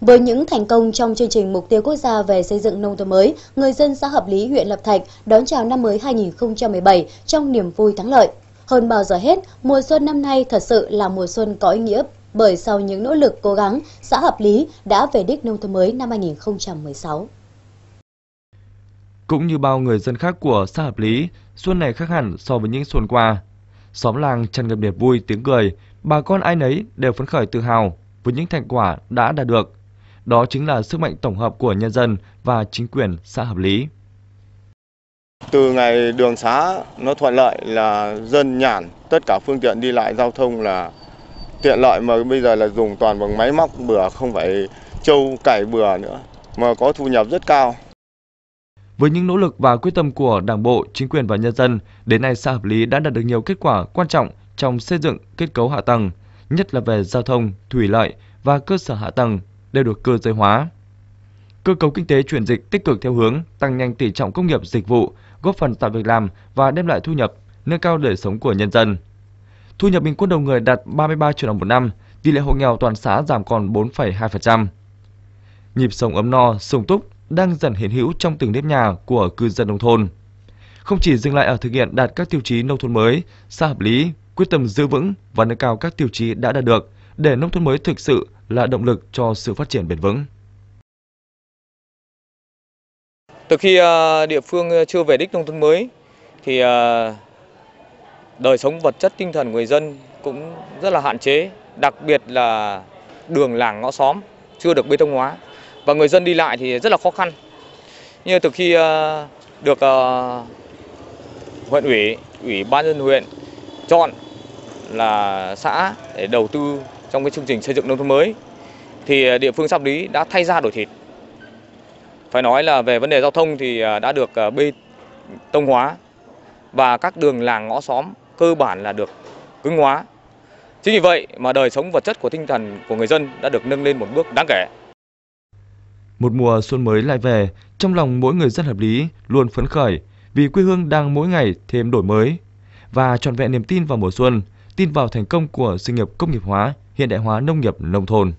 Với những thành công trong chương trình Mục tiêu Quốc gia về xây dựng nông thôn mới, người dân xã Hợp Lý, huyện Lập Thạch đón chào năm mới 2017 trong niềm vui thắng lợi. Hơn bao giờ hết, mùa xuân năm nay thật sự là mùa xuân có ý nghĩa bởi sau những nỗ lực cố gắng, xã Hợp Lý đã về đích nông thôn mới năm 2016. Cũng như bao người dân khác của xã Hợp Lý, xuân này khác hẳn so với những xuân qua. Xóm làng tràn ngập niềm vui, tiếng cười, bà con ai nấy đều phấn khởi tự hào với những thành quả đã đạt được đó chính là sức mạnh tổng hợp của nhân dân và chính quyền xã hợp lý. Từ ngày đường xá nó thuận lợi là dân nhàn, tất cả phương tiện đi lại giao thông là tiện lợi mà bây giờ là dùng toàn bằng máy móc bừa không phải trâu cày bừa nữa mà có thu nhập rất cao. Với những nỗ lực và quyết tâm của Đảng bộ, chính quyền và nhân dân, đến nay xã Hợp Lý đã đạt được nhiều kết quả quan trọng trong xây dựng kết cấu hạ tầng, nhất là về giao thông, thủy lợi và cơ sở hạ tầng đều được cơ giới hóa. Cơ cấu kinh tế chuyển dịch tích cực theo hướng tăng nhanh tỷ trọng công nghiệp dịch vụ, góp phần tạo việc làm và đem lại thu nhập, nâng cao đời sống của nhân dân. Thu nhập bình quân đầu người đạt 33 triệu đồng một năm, tỷ lệ hộ nghèo toàn xã giảm còn 4,2%. Nhịp sống ấm no, sung túc đang dần hiện hữu trong từng nếp nhà của cư dân nông thôn. Không chỉ dừng lại ở thực hiện đạt các tiêu chí nông thôn mới, xã hợp lý, quyết tâm giữ vững và nâng cao các tiêu chí đã đạt được để nông thôn mới thực sự là động lực cho sự phát triển bền vững. Từ khi à, địa phương à, chưa về đích nông thôn mới thì à, đời sống vật chất tinh thần người dân cũng rất là hạn chế, đặc biệt là đường làng ngõ xóm chưa được bê tông hóa và người dân đi lại thì rất là khó khăn. Như từ khi được huyện ủy, ủy ban dân huyện chọn là xã để đầu tư trong cái chương trình xây dựng nông thôn mới thì à, địa phương sắp lý đã thay ra đổi thịt. Phải nói là về vấn đề giao thông thì à, đã được à, bê tông hóa và các đường làng ngõ xóm cơ bản là được cứng hóa. Chính vì vậy mà đời sống vật chất của tinh thần của người dân đã được nâng lên một bước đáng kể. Một mùa xuân mới lại về, trong lòng mỗi người dân hợp lý luôn phấn khởi vì quê hương đang mỗi ngày thêm đổi mới và trọn vẹn niềm tin vào mùa xuân, tin vào thành công của sự nghiệp công nghiệp hóa hiện đại hóa nông nghiệp nông thôn.